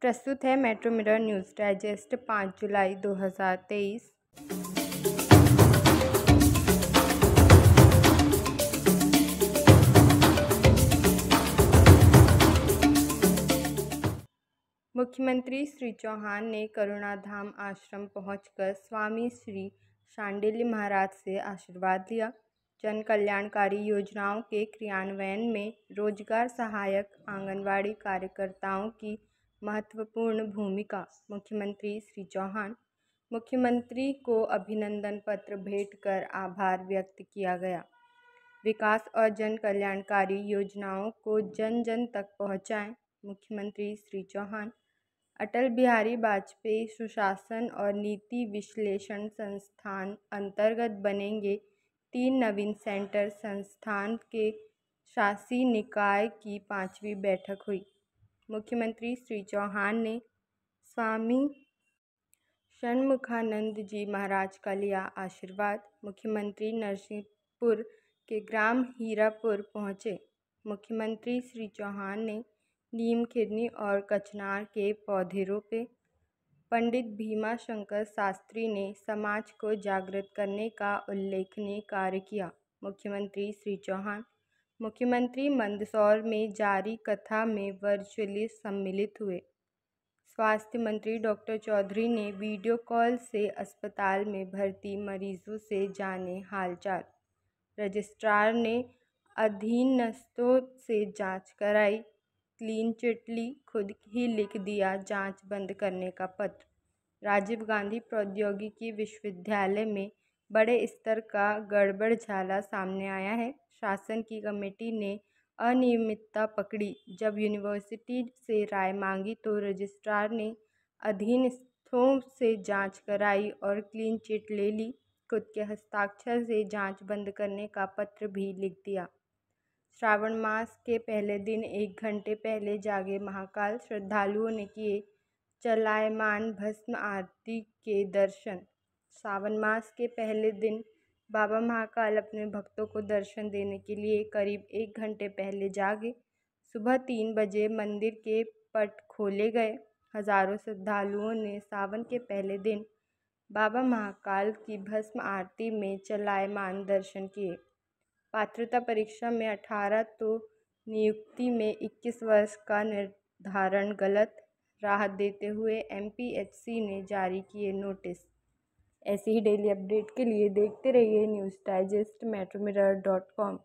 प्रस्तुत है metro mirror news digest पाँच जुलाई दो हज़ार तेईस मुख्यमंत्री श्री चौहान ने करुणाधाम आश्रम पहुंचकर स्वामी श्री शांडिल्य महाराज से आशीर्वाद लिया जन कल्याणकारी योजनाओं के क्रियान्वयन में रोजगार सहायक आंगनवाड़ी कार्यकर्ताओं की महत्वपूर्ण भूमिका मुख्यमंत्री श्री चौहान मुख्यमंत्री को अभिनंदन पत्र भेंट कर आभार व्यक्त किया गया विकास और जन कल्याणकारी योजनाओं को जन जन तक पहुँचाएँ मुख्यमंत्री श्री चौहान अटल बिहारी वाजपेयी सुशासन और नीति विश्लेषण संस्थान अंतर्गत बनेंगे तीन नवीन सेंटर संस्थान के शासी निकाय की पांचवी बैठक हुई मुख्यमंत्री श्री चौहान ने स्वामी षणमुखानंद जी महाराज का लिया आशीर्वाद मुख्यमंत्री नरसिंहपुर के ग्राम हीरापुर पहुँचे मुख्यमंत्री श्री चौहान ने नीम खिरनी और कचनार के पौधे रोपे पंडित भीमा शंकर शास्त्री ने समाज को जागृत करने का उल्लेखनीय कार्य किया मुख्यमंत्री श्री चौहान मुख्यमंत्री मंदसौर में जारी कथा में वर्चुअली सम्मिलित हुए स्वास्थ्य मंत्री डॉक्टर चौधरी ने वीडियो कॉल से अस्पताल में भर्ती मरीजों से जाने हालचाल रजिस्ट्रार ने अधीनस्थों से जांच कराई क्लीन चिट ली खुद ही लिख दिया जांच बंद करने का पत्र राजीव गांधी प्रौद्योगिकी विश्वविद्यालय में बड़े स्तर का गड़बड़ झाला सामने आया है शासन की कमेटी ने अनियमितता पकड़ी जब यूनिवर्सिटी से राय मांगी तो रजिस्ट्रार ने अधीनस्थों से जांच कराई और क्लीन चिट ले ली खुद के हस्ताक्षर से जांच बंद करने का पत्र भी लिख दिया श्रावण मास के पहले दिन एक घंटे पहले जागे महाकाल श्रद्धालुओं ने किए चलायमान भस्म आरती के दर्शन सावन मास के पहले दिन बाबा महाकाल अपने भक्तों को दर्शन देने के लिए करीब एक घंटे पहले जागे सुबह तीन बजे मंदिर के पट खोले गए हजारों श्रद्धालुओं ने सावन के पहले दिन बाबा महाकाल की भस्म आरती में चलायमान दर्शन किए पात्रता परीक्षा में अठारह तो नियुक्ति में इक्कीस वर्ष का निर्धारण गलत राहत देते हुए एमपीएचसी ने जारी किए नोटिस ऐसे ही डेली अपडेट के लिए देखते रहिए news digest Metro Mirror dot com